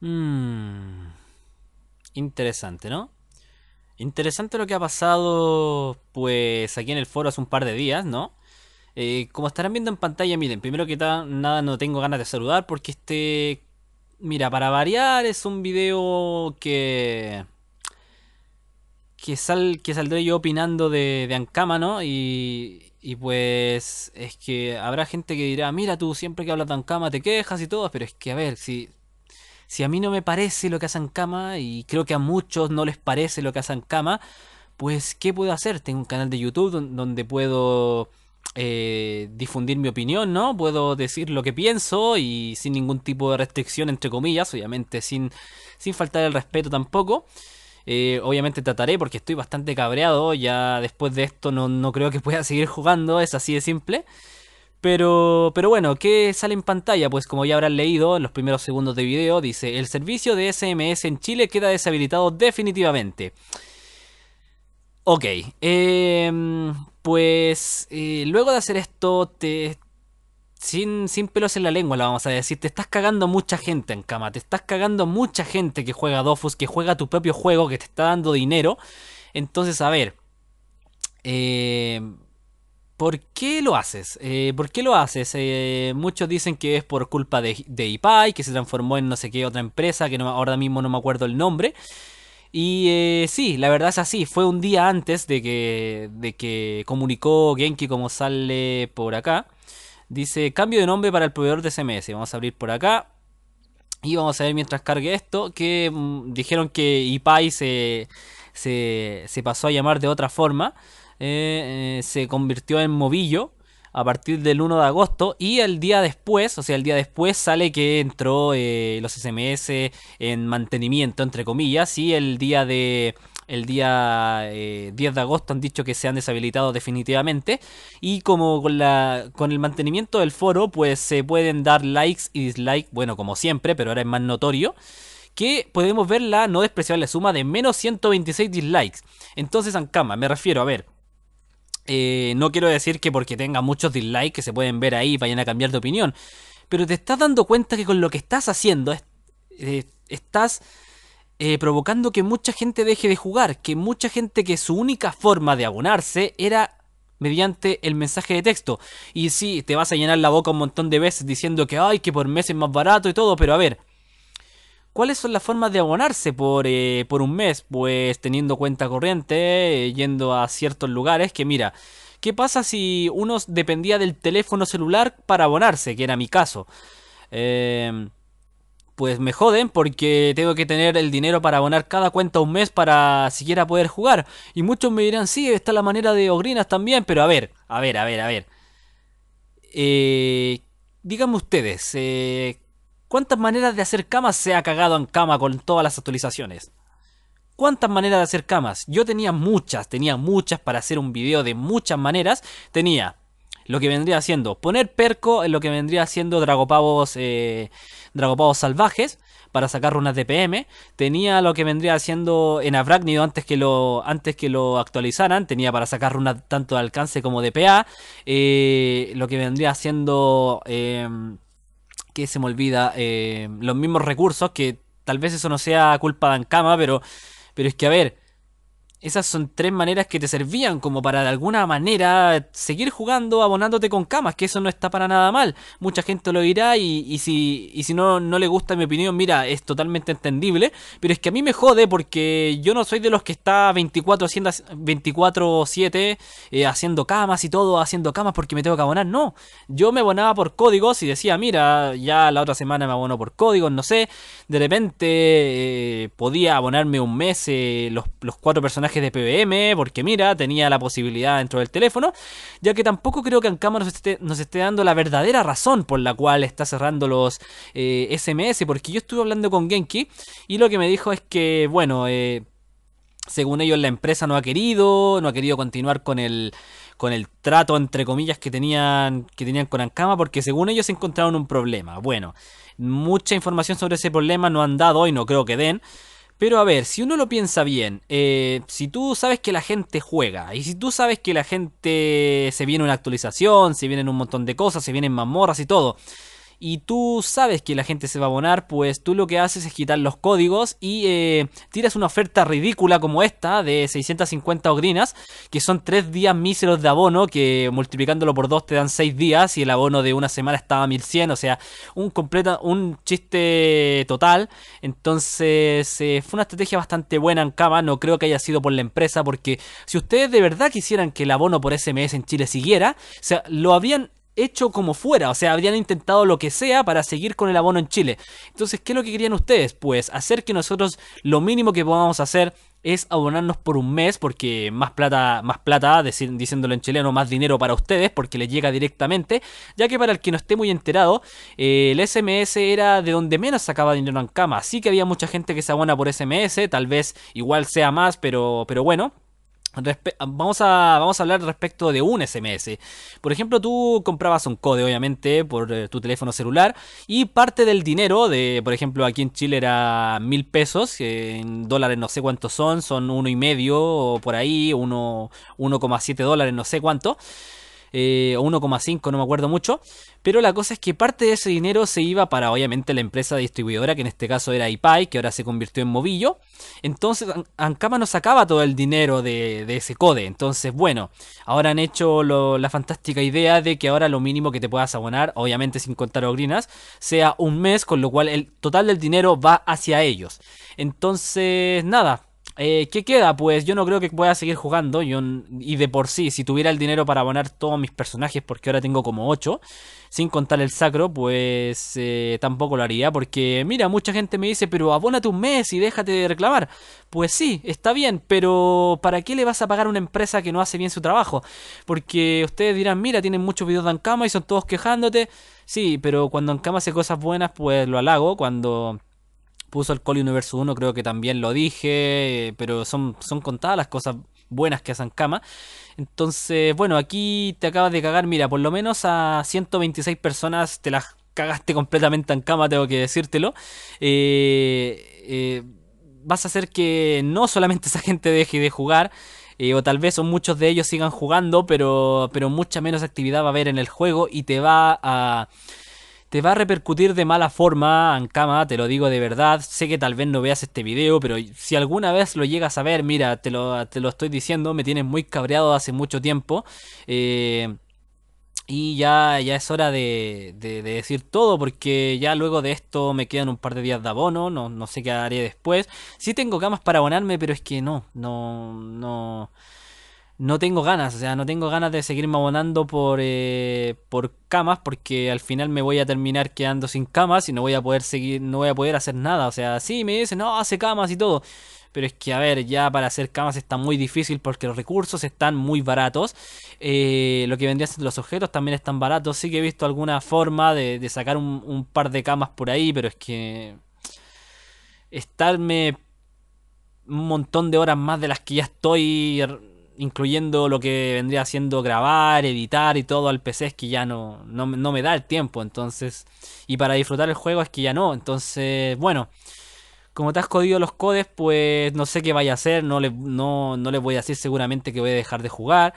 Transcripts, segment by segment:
Mmm... Interesante, ¿no? Interesante lo que ha pasado, pues, aquí en el foro hace un par de días, ¿no? Eh, como estarán viendo en pantalla, miren, primero que nada no tengo ganas de saludar porque este... Mira, para variar es un video que... Que, que saldré yo opinando de, de Ankama, ¿no? Y, y pues es que habrá gente que dirá, mira tú siempre que hablas de Ankama te quejas y todo, pero es que a ver, si si a mí no me parece lo que hacen Cama y creo que a muchos no les parece lo que hacen Cama, pues ¿qué puedo hacer? Tengo un canal de YouTube donde puedo eh, difundir mi opinión, ¿no? Puedo decir lo que pienso y sin ningún tipo de restricción, entre comillas, obviamente sin, sin faltar el respeto tampoco. Eh, obviamente trataré porque estoy bastante cabreado, ya después de esto no, no creo que pueda seguir jugando, es así de simple. Pero, pero bueno, ¿qué sale en pantalla? Pues como ya habrán leído en los primeros segundos de video, dice, el servicio de SMS en Chile queda deshabilitado definitivamente. Ok, em, pues eh, luego de hacer esto, te, sin, sin, pelos en la lengua, la vamos a decir. Te estás cagando mucha gente en cama. Te estás cagando mucha gente que juega Dofus, que juega tu propio juego, que te está dando dinero. Entonces, a ver. Eh, ¿Por qué lo haces? Eh, ¿Por qué lo haces? Eh, muchos dicen que es por culpa de, de que se transformó en no sé qué otra empresa, que ahora mismo no me acuerdo el nombre. Y eh, sí, la verdad es así, fue un día antes de que, de que comunicó Genki como sale por acá. Dice, cambio de nombre para el proveedor de SMS. Vamos a abrir por acá. Y vamos a ver mientras cargue esto, que mm, dijeron que IPAI se, se pasó a llamar de otra forma. Eh, eh, se convirtió en Movillo a partir del 1 de agosto y el día después, o sea, el día después sale que entró eh, los SMS en mantenimiento, entre comillas, y el día de... El día 10 de agosto han dicho que se han deshabilitado definitivamente. Y como con, la, con el mantenimiento del foro, pues se pueden dar likes y dislikes, bueno, como siempre, pero ahora es más notorio que podemos ver la no despreciable suma de menos 126 dislikes. Entonces, Ankama, me refiero, a ver, eh, no quiero decir que porque tenga muchos dislikes que se pueden ver ahí vayan a cambiar de opinión, pero te estás dando cuenta que con lo que estás haciendo eh, estás eh, provocando que mucha gente deje de jugar, que mucha gente que su única forma de abonarse era mediante el mensaje de texto. Y sí, te vas a llenar la boca un montón de veces diciendo que, ay, que por mes es más barato y todo, pero a ver, ¿Cuáles son las formas de abonarse por, eh, por un mes? Pues teniendo cuenta corriente, eh, yendo a ciertos lugares, que mira, ¿qué pasa si uno dependía del teléfono celular para abonarse? Que era mi caso. Em, pues me joden porque tengo que tener el dinero para abonar cada cuenta un mes para siquiera poder jugar. Y muchos me dirán, sí, está la manera de Ogrinas también, pero a ver, a ver, a ver, a ver. Eh, díganme ustedes, eh, ¿Cuántas maneras de hacer camas se ha cagado en cama con todas las actualizaciones? ¿Cuántas maneras de hacer camas? Yo tenía muchas, tenía muchas para hacer un video de muchas maneras. Tenía lo que vendría haciendo poner perco en lo que vendría haciendo dragopavos, eh, dragopavos salvajes para sacar runas DPM. Tenía lo que vendría haciendo en Avragnido antes que lo, antes que lo actualizaran. Tenía para sacar runas tanto de alcance como de eh, lo que vendría haciendo... Eh, que se me olvida, eh, los mismos recursos, que tal vez eso no sea culpa de Ankama, pero, pero es que, a ver, esas son tres maneras que te servían como para de alguna manera seguir jugando abonándote con camas, que eso no está para nada mal. Mucha gente lo dirá y, si, si no, no le gusta mi opinión, mira, es totalmente entendible. Pero es que a mí me jode porque yo no soy de los que está 24-7 eh, haciendo camas y todo, haciendo camas porque me tengo que abonar. No, yo me abonaba por códigos y decía, mira, ya la otra semana me abono por códigos, no sé. De repente eh, podía abonarme un mes eh, los, los cuatro personajes de PBM, porque mira, tenía la posibilidad dentro del teléfono, ya que tampoco creo que Ankama nos esté, nos esté dando la verdadera razón por la cual está cerrando los SMS, eh, porque yo estuve hablando con Genki y lo que me dijo es que, bueno, eh, según ellos la empresa no ha querido, no ha querido continuar con el con el trato entre comillas que tenían que tenían con Ankama porque según ellos encontraron un problema. Bueno, mucha información sobre ese problema no han dado y no creo que den. Pero a ver, si uno lo piensa bien, eh, si tú sabes que la gente juega, y si tú sabes que la gente se viene una actualización, se vienen un montón de cosas, se vienen mazmorras y todo, y tú sabes que la gente se va a abonar, pues tú lo que haces es quitar los códigos y eh, tiras una oferta ridícula como esta de 650 ogrinas, que son 3 días míseros de abono, que multiplicándolo por 2 te dan 6 días y el abono de una semana estaba a 1100, o sea, un, completa, un chiste total. Entonces eh, fue una estrategia bastante buena en Cama no creo que haya sido por la empresa, porque si ustedes de verdad quisieran que el abono por SMS en Chile siguiera, o sea, lo habían hecho como fuera, o sea, habrían intentado lo que sea para seguir con el abono en Chile. Entonces, ¿qué es lo que querían ustedes? Pues hacer que nosotros lo mínimo que podamos hacer es abonarnos por un mes, porque más plata, más plata, decir, diciéndolo en chileno, más dinero para ustedes, porque les llega directamente, ya que para el que no esté muy enterado, eh, el SMS era de donde menos sacaba dinero en cama, así que había mucha gente que se abona por SMS, tal vez igual sea más, pero, pero bueno vamos, a, vamos a hablar respecto de un SMS. Por ejemplo, tú comprabas un code, obviamente, por eh, tu teléfono celular y parte del dinero, de, por ejemplo, aquí en Chile era mil pesos, en dólares no sé cuántos son, son uno y medio o por ahí, 1,7 dólares, no sé cuánto. Eh, o 1,5, no me acuerdo mucho. Pero la cosa es que parte de ese dinero se iba para, obviamente, la empresa distribuidora, que en este caso era IPAI, que ahora se convirtió en Movillo. Entonces, Ancama no sacaba todo el dinero de, ese code. Entonces, bueno, ahora han hecho la fantástica idea de que ahora lo mínimo que te puedas abonar, obviamente sin contar ogrinas, sea un mes, con lo cual el total del dinero va hacia ellos. Entonces, nada, eh, ¿Qué queda? Pues yo no creo que pueda seguir jugando. Yo, y de por sí, si tuviera el dinero para abonar todos mis personajes, porque ahora tengo como 8, sin contar el sacro, pues eh, tampoco lo haría. Porque mira, mucha gente me dice, pero abónate un mes y déjate de reclamar. Pues sí, está bien, pero ¿para qué le vas a pagar a una empresa que no hace bien su trabajo? Porque ustedes dirán, mira, tienen muchos videos de Ankama y son todos quejándote. Sí, pero cuando Ankama hace cosas buenas, pues lo halago. Cuando puso el Call Universo 1, creo que también lo dije, eh, pero son, son contadas las cosas buenas que hacen cama. Entonces, bueno, aquí te acabas de cagar, mira, por lo menos a 126 personas te las cagaste completamente en cama, tengo que decírtelo. Eh, eh, vas a hacer que no solamente esa gente deje de jugar, o tal vez o muchos de ellos sigan jugando, pero, pero mucha menos actividad va a haber en el juego y te va a te va a repercutir de mala forma, cama, te lo digo de verdad. Sé que tal vez no veas este video, pero si alguna vez lo llegas a ver, mira, te lo, te lo estoy diciendo, me tienes muy cabreado hace mucho tiempo. Eh, y ya, ya es hora de, de, decir todo, porque ya luego de esto me quedan un par de días de abono, no, no sé qué haré después. Sí tengo camas para abonarme, pero es que no, no, no no tengo ganas, o sea, no tengo ganas de seguirme abonando por, eh, por camas porque al final me voy a terminar quedando sin camas y no voy a poder seguir, no voy a poder hacer nada, o sea, sí me dicen, no, hace camas y todo, pero es que a ver, ya para hacer camas está muy difícil porque los recursos están muy baratos, eh, lo que vendría siendo los objetos también están baratos, sí que he visto alguna forma de, sacar un, un par de camas por ahí, pero es que estarme un montón de horas más de las que ya estoy incluyendo lo que vendría haciendo grabar, editar y todo al PC, es que ya no, no, me da el tiempo, entonces, y para disfrutar el juego es que ya no, entonces, bueno, como te has codido los codes, pues no sé qué vaya a hacer, no, le, no, les voy a decir seguramente que voy a dejar de jugar,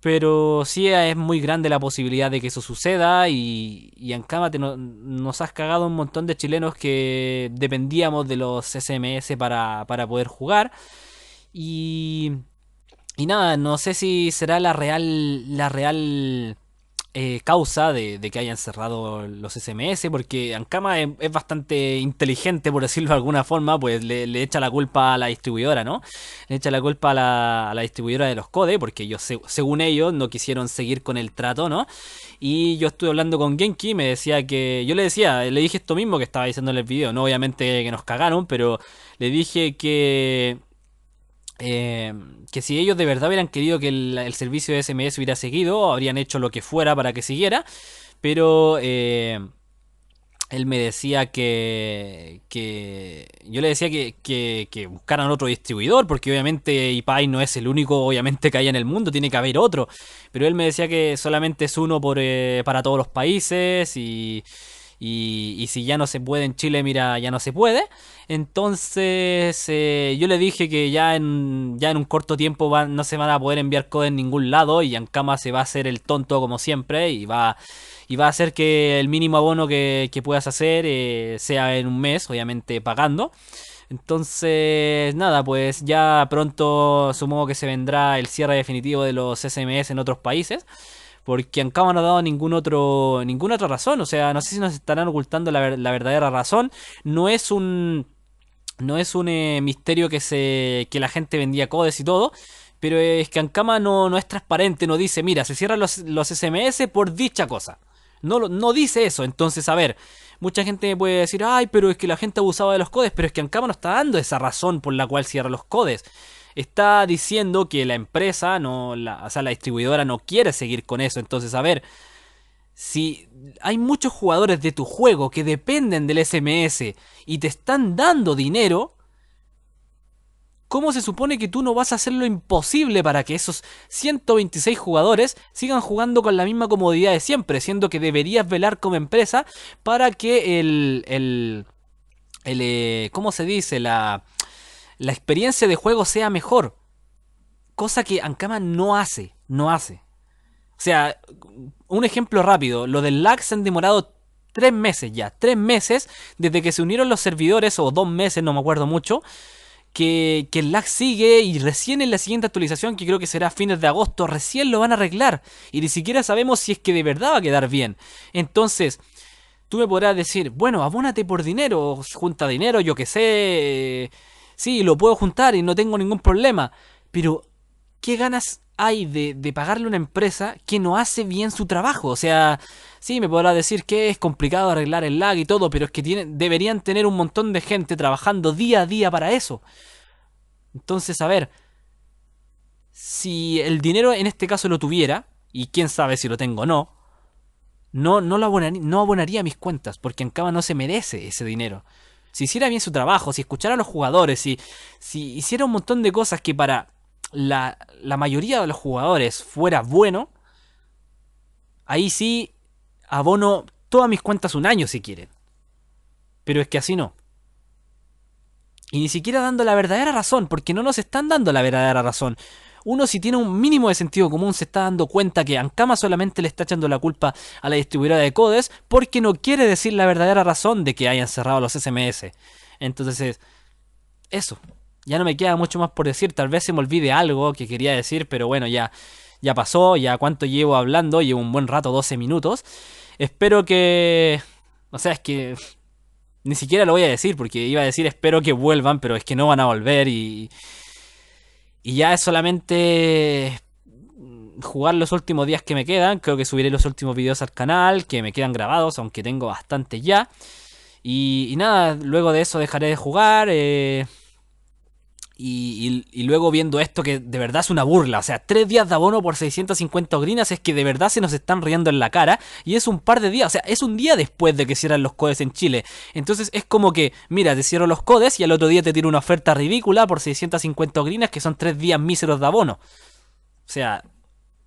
pero sí es muy grande la posibilidad de que eso suceda y, y en cama no, nos has cagado un montón de chilenos que dependíamos de los SMS para, para poder jugar. Y y nada, no sé si será la real, la real eh, causa de, que hayan cerrado los SMS, porque Ankama es, bastante inteligente, por decirlo de alguna forma, pues le, echa la culpa a la distribuidora, ¿no? Le echa la culpa a la, distribuidora de los CODE porque ellos, según ellos, no quisieron seguir con el trato, ¿no? Y yo estuve hablando con Genki, me decía que. Yo le decía, le dije esto mismo que estaba diciendo en el video, ¿no? Obviamente que nos cagaron, pero le dije que eh, que si ellos de verdad hubieran querido que el, servicio de SMS hubiera seguido, habrían hecho lo que fuera para que siguiera, pero eh, él me decía que, yo le decía que, que, buscaran otro distribuidor, porque obviamente IPay no es el único, obviamente, que hay en el mundo, tiene que haber otro, pero él me decía que solamente es uno eh, para todos los países y... Y, si ya no se puede en Chile, mira, ya no se puede. Entonces eh, yo le dije que ya en, ya en un corto tiempo no se van a poder enviar code en ningún lado y cama se va a hacer el tonto como siempre y va, y va a hacer que el mínimo abono que, puedas hacer eh, sea en un mes, obviamente pagando. Entonces, nada, pues ya pronto supongo que se vendrá el cierre definitivo de los SMS en otros países porque Ankama no ha dado ningún otro, ninguna otra razón. O sea, no sé si nos estarán ocultando la, la verdadera razón. No es un. No es un eh, misterio que se. que la gente vendía codes y todo. Pero es que Ankama no, no es transparente, no dice, mira, se cierran los, SMS por dicha cosa. No, no dice eso. Entonces, a ver, mucha gente puede decir, ay, pero es que la gente abusaba de los codes, pero es que Ankama no está dando esa razón por la cual cierra los codes está diciendo que la empresa, no, la, o sea, la distribuidora no quiere seguir con eso. Entonces, a ver, si hay muchos jugadores de tu juego que dependen del SMS y te están dando dinero, ¿cómo se supone que tú no vas a hacer lo imposible para que esos 126 jugadores sigan jugando con la misma comodidad de siempre? Siendo que deberías velar como empresa para que el... el, el eh, ¿Cómo se dice? La la experiencia de juego sea mejor. Cosa que Ankama no hace, no hace. O sea, un ejemplo rápido, lo del lag se han demorado tres meses ya, tres meses desde que se unieron los servidores, o dos meses, no me acuerdo mucho, que, que el lag sigue y recién en la siguiente actualización, que creo que será fines de agosto, recién lo van a arreglar y ni siquiera sabemos si es que de verdad va a quedar bien. Entonces, tú me podrás decir, bueno, abónate por dinero, junta dinero, yo qué sé, sí, lo puedo juntar y no tengo ningún problema, pero ¿qué ganas hay de, pagarle a una empresa que no hace bien su trabajo? O sea, sí, me podrá decir que es complicado arreglar el lag y todo, pero es que tienen, deberían tener un montón de gente trabajando día a día para eso. Entonces, a ver, si el dinero en este caso lo tuviera, y quién sabe si lo tengo o no, no, no, lo abonaría, mis cuentas, porque cama no se merece ese dinero si hiciera bien su trabajo, si escuchara a los jugadores, si, si hiciera un montón de cosas que para la, la mayoría de los jugadores fuera bueno, ahí sí abono todas mis cuentas un año si quieren. Pero es que así no. Y ni siquiera dando la verdadera razón, porque no nos están dando la verdadera razón uno si tiene un mínimo de sentido común se está dando cuenta que Ankama solamente le está echando la culpa a la distribuidora de codes porque no quiere decir la verdadera razón de que hayan cerrado los SMS. Entonces, eso. Ya no me queda mucho más por decir. Tal vez se me olvide algo que quería decir, pero bueno, ya, ya pasó. Ya cuánto llevo hablando. Llevo un buen rato, 12 minutos. Espero que... O sea, es que ni siquiera lo voy a decir porque iba a decir espero que vuelvan, pero es que no van a volver y, y ya es solamente mm, jugar los últimos días que me quedan. Creo que subiré los últimos videos al canal, que me quedan grabados, aunque tengo bastante ya. Y, nada, luego de eso dejaré de jugar. Eh, y, luego viendo esto que de verdad es una burla. O sea, tres días de abono por 650 grinas es que de verdad se nos están riendo en la cara. Y es un par de días, o sea, es un día después de que cierran los codes en Chile. Entonces es como que, mira, te cierro los codes y al otro día te tiro una oferta ridícula por 650 grinas que son tres días míseros de abono. O sea,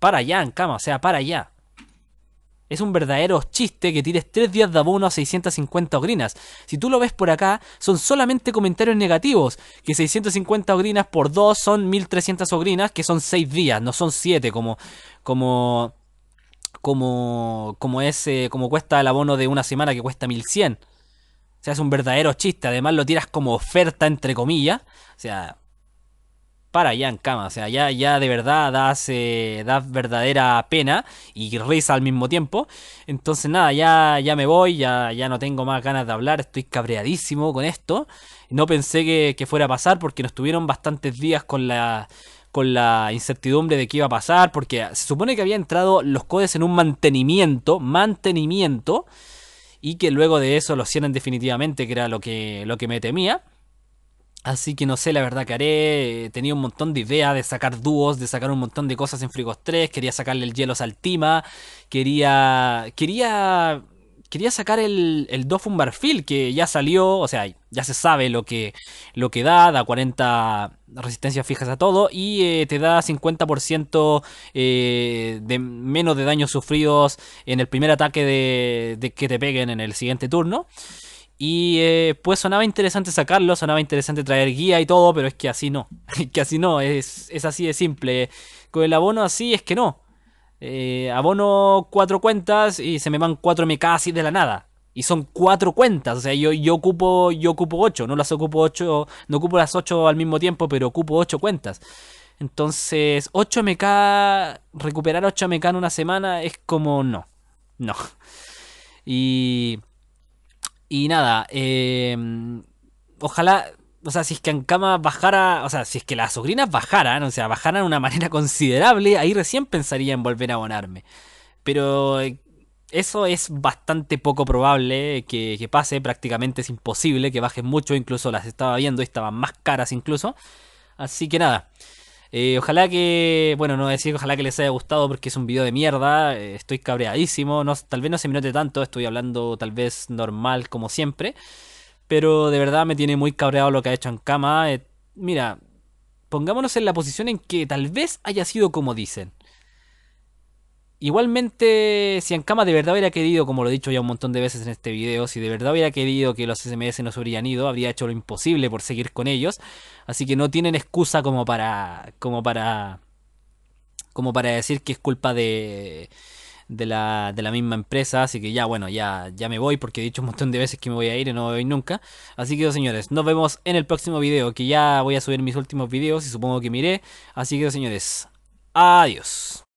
para allá, en cama, o sea, para allá. Es un verdadero chiste que tires 3 días de abono a 650 ogrinas. Si tú lo ves por acá, son solamente comentarios negativos. Que 650 ogrinas por 2 son 1300 ogrinas, que son 6 días, no son 7 como, como, como, ese, eh, como cuesta el abono de una semana que cuesta 1100. O sea, es un verdadero chiste. Además lo tiras como oferta, entre comillas. O sea, para ya en cama. O sea, ya, ya de verdad das, eh, verdadera pena y risa al mismo tiempo. Entonces, nada, ya, ya me voy, ya, ya no tengo más ganas de hablar, estoy cabreadísimo con esto. No pensé que, fuera a pasar porque nos tuvieron bastantes días con la con la incertidumbre de qué iba a pasar, porque se supone que había entrado los codes en un mantenimiento, mantenimiento, y que luego de eso los cierren definitivamente, que era lo que, lo que me temía. Así que no sé la verdad que haré. Eh, tenía un montón de ideas de sacar dúos, de sacar un montón de cosas en Frigos 3. Quería sacarle el hielo al Quería. Quería. Quería sacar el, el Dofun Barfil, que ya salió. O sea, ya se sabe lo que, lo que da. Da 40 resistencias fijas a todo. Y eh, te da 50% eh, de menos de daños sufridos en el primer ataque de, de que te peguen en el siguiente turno. Y eh, pues sonaba interesante sacarlo, sonaba interesante traer guía y todo, pero es que así no. que así no, es, así de simple. Con el abono así es que no. Eh, abono cuatro cuentas y se me van cuatro MK así de la nada. Y son cuatro cuentas, o sea, yo, yo ocupo yo ocupo ocho, no las ocupo ocho, no ocupo las ocho al mismo tiempo, pero ocupo ocho cuentas. Entonces, 8 MK, recuperar ocho MK en una semana es como no, no. Y y nada, em, ojalá, o sea, si es que Ankama bajara, o sea, si es que las sobrinas bajaran, o sea, bajaran de una manera considerable, ahí recién pensaría en volver a abonarme. Pero eh, eso es bastante poco probable que, que pase, prácticamente es imposible que baje mucho, incluso las estaba viendo y estaban más caras incluso. Así que nada. Eh, ojalá que, bueno, no decir ojalá que les haya gustado porque es un video de mierda, eh, estoy cabreadísimo, tal vez no se me note tanto, estoy hablando tal vez normal como siempre, pero de verdad me tiene muy cabreado lo que ha hecho en cama. Eh, mira, pongámonos en la posición en que tal vez haya sido como dicen. Igualmente, si Ankama de verdad hubiera querido, como lo he dicho ya un montón de veces en este video, si de verdad hubiera querido que los SMS no se hubieran ido, habría hecho lo imposible por seguir con ellos. Así que no tienen excusa como para. como para. como para decir que es culpa de. de la, de la misma empresa. Así que ya, bueno, ya, ya me voy porque he dicho un montón de veces que me voy a ir y no voy nunca. Así que, señores, nos vemos en el próximo video, que ya voy a subir mis últimos videos y supongo que miré. Así que, señores, adiós.